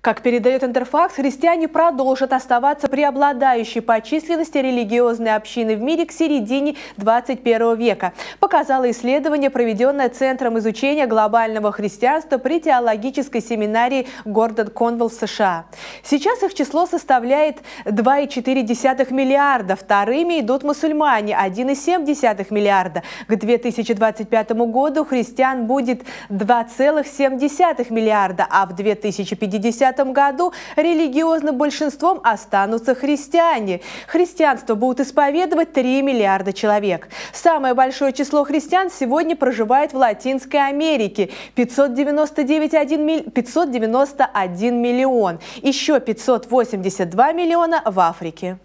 Как передает Интерфакс, христиане продолжат оставаться преобладающей по численности религиозной общины в мире к середине 21 века, показало исследование, проведенное Центром изучения глобального христианства при теологической семинарии Гордон Конвелл в США. Сейчас их число составляет 2,4 миллиарда, вторыми идут мусульмане – 1,7 миллиарда. К 2025 году христиан будет 2,7 миллиарда, а в 2050 этом году религиозным большинством останутся христиане. Христианство будут исповедовать 3 миллиарда человек. Самое большое число христиан сегодня проживает в Латинской Америке – 591, 591 миллион, еще 582 миллиона в Африке.